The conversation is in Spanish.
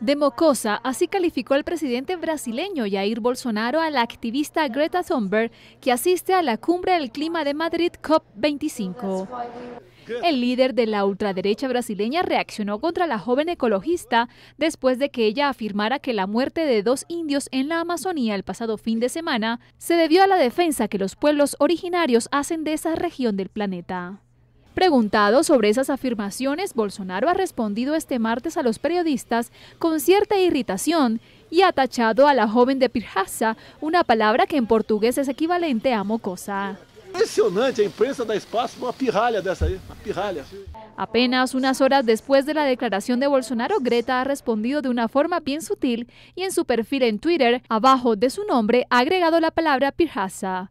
De mocosa, así calificó el presidente brasileño Jair Bolsonaro a la activista Greta Thunberg, que asiste a la cumbre del clima de Madrid COP25. El líder de la ultraderecha brasileña reaccionó contra la joven ecologista después de que ella afirmara que la muerte de dos indios en la Amazonía el pasado fin de semana se debió a la defensa que los pueblos originarios hacen de esa región del planeta. Preguntado sobre esas afirmaciones, Bolsonaro ha respondido este martes a los periodistas con cierta irritación y ha tachado a la joven de pirjaza, una palabra que en portugués es equivalente a mocosa. Impresionante, la imprensa da espacio una pirralha de pirralha. Apenas unas horas después de la declaración de Bolsonaro, Greta ha respondido de una forma bien sutil y en su perfil en Twitter, abajo de su nombre, ha agregado la palabra pirjaza.